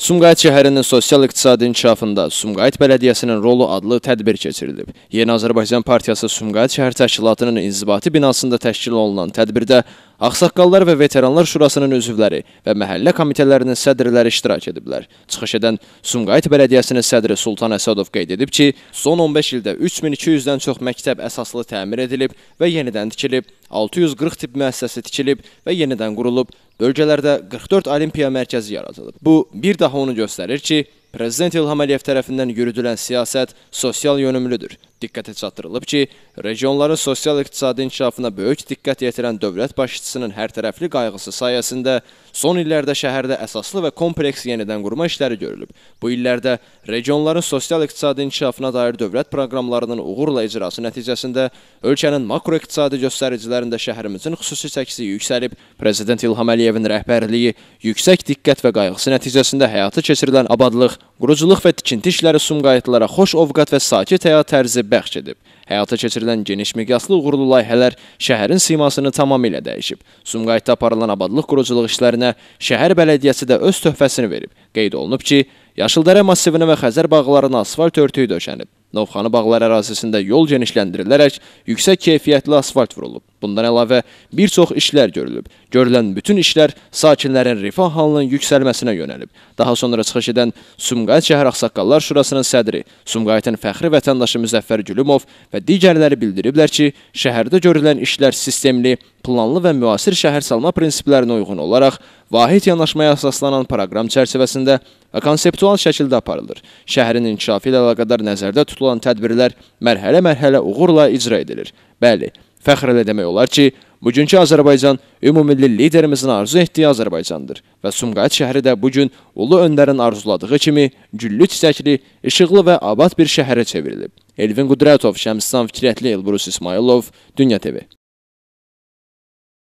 Sumqayıt şəhərinin sosial-iqtisadi inkişafında Sumqayıt bələdiyyəsinin rolu adlı tədbir keçirilib. Yeni Azərbaycan Partiyası Sumqayıt şəhər təşkilatının inzibati binasında təşkil olunan tədbirdə Ağsaqqallar və Veteranlar Şurasının üzvləri və məhəllə komitələrinin sədrləri iştirak ediblər. Çıxış edən Sumqayıt bələdiyyəsinin sədri Sultan Əsədov qeyd edib ki, son 15 ildə 3200-dən çox məktəb əsaslı təmir edilib və yenidən tikilib, 640 tibb müəssisəsi tikilib və yenidən qurulub, Bölgələrdə 44 olimpiya mərkəzi yaradılıb. Bu bir daha onu göstərir ki, Prezident İlham Əliyev tərəfindən yürüdülən siyasət sosial yönümlüdür diqqətə çatdırılıb ki, regionların sosial-iqtisadi inkişafına böyük diqqət yetirən dövlət başçısının hərtərəfli qayğısı sayəsində son illərdə şəhərdə əsaslı və kompleks yenidən qurma işləri görülüb. Bu illərdə regionların sosial-iqtisadi inkişafına dair dövlət proqramlarının uğurla icrası nəticəsində ölkənin makroiqtisadi göstəricilərində şəhərimizin xüsusi çəkisi yüksəlib, Prezident İlham Əliyevin rəhbərliyi yüksək diqqət və qayğısı nəticəsində həyata keçirilən abadlıq Quruculuq və tikinti işləri Sumqayıtlılara xoş ovqat və sakit həyat tərzi bəxş edib. Həyata keçirilən geniş miqyaslı uğurlu layihələr şəhərin simasını tamamilə dəyişib. Sumqayıtda aparılan abadlıq quruculuq işlərinə şəhər bələdiyyəsi də öz töhfəsini verib. Qeyd olunub ki, Yaşıldərə massivinə və Xəzər bağlarına asfalt örtüyü döşənib. Novxanı bağlar ərazisində yol genişləndirilərək yüksək keyfiyyətli asfalt vurulub. Bundan əlavə bir çox işlər görülüb. Görülən bütün işlər sakinlərin rifah halının yüksəlməsinə yönəlib. Daha sonra çıxış edən Sumqayıt şəhər ağsaqqallar şurasının sədri, Sumqayıtın fəxri vətəndaşı Müzəffər Gülümov və digərləri bildiriblər ki, şəhərdə görülən işlər sistemli, planlı və müasir şəhər salma prinsiplərinə uyğun olaraq vahid yanaşmaya əsaslanan proqram çərçivəsində və konseptual şəkildə aparılır. Şəhərin inkişafı ilə əlaqədar nəzərdə tutulan tədbirlər mərhələ-mərhələ uğurla icra edilir. Bəli, Fəxrlə demək olar ki, bugünkü Azərbaycan ümummilli liderimizin arzu etdiyi Azərbaycandır və Sumqayıt şəhəri də bu gün ulu öndərin arzuladığı kimi güllü çiçəkli, işıqlı və abad bir şəhərə çevrilib. Elvin Qudratov, Şəmstan Fikriyyətli, Elbrus İsmailov, Dünya TV.